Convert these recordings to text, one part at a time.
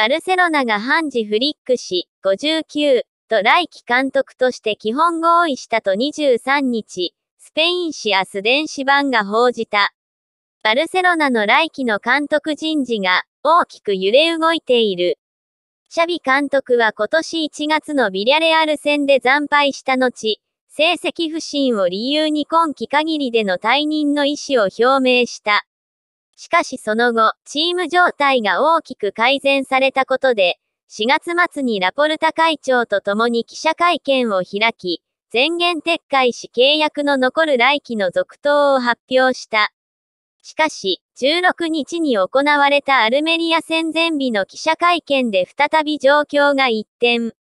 バルセロナがハンジ・フリック氏、59、と来季監督として基本合意したと23日、スペイン紙アス電子版が報じた。バルセロナの来季の監督人事が大きく揺れ動いている。シャビ監督は今年1月のビリャレアル戦で惨敗した後、成績不振を理由に今季限りでの退任の意思を表明した。しかしその後、チーム状態が大きく改善されたことで、4月末にラポルタ会長と共に記者会見を開き、全言撤回し契約の残る来期の続投を発表した。しかし、16日に行われたアルメリア戦前日の記者会見で再び状況が一転。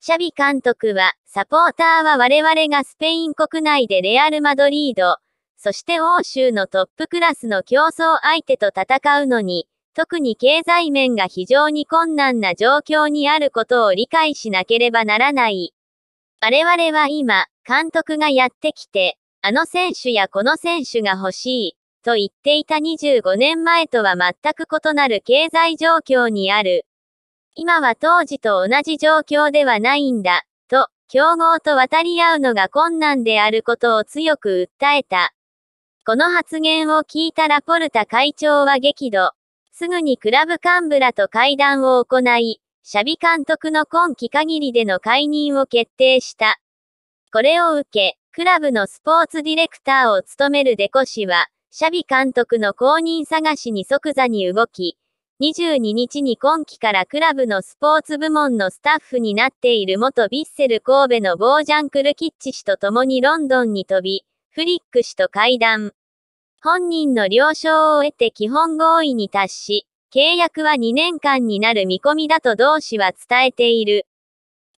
シャビ監督は、サポーターは我々がスペイン国内でレアル・マドリード、そして欧州のトップクラスの競争相手と戦うのに、特に経済面が非常に困難な状況にあることを理解しなければならない。我々は今、監督がやってきて、あの選手やこの選手が欲しい、と言っていた25年前とは全く異なる経済状況にある。今は当時と同じ状況ではないんだ、と、競合と渡り合うのが困難であることを強く訴えた。この発言を聞いたラポルタ会長は激怒。すぐにクラブ幹部らと会談を行い、シャビ監督の今季限りでの解任を決定した。これを受け、クラブのスポーツディレクターを務めるデコ氏は、シャビ監督の公認探しに即座に動き、22日に今季からクラブのスポーツ部門のスタッフになっている元ヴィッセル神戸のボージャン・クルキッチ氏と共にロンドンに飛び、フリック氏と会談。本人の了承を得て基本合意に達し、契約は2年間になる見込みだと同氏は伝えている。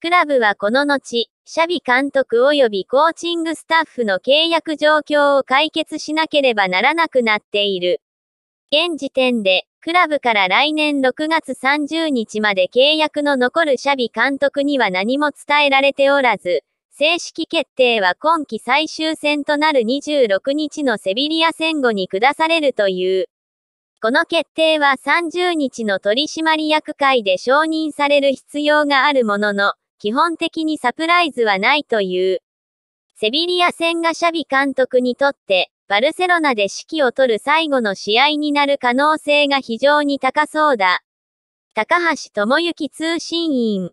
クラブはこの後、シャビ監督及びコーチングスタッフの契約状況を解決しなければならなくなっている。現時点で、クラブから来年6月30日まで契約の残るシャビ監督には何も伝えられておらず、正式決定は今季最終戦となる26日のセビリア戦後に下されるという。この決定は30日の取締役会で承認される必要があるものの、基本的にサプライズはないという。セビリア戦がシャビ監督にとって、バルセロナで指揮を取る最後の試合になる可能性が非常に高そうだ。高橋智之通信員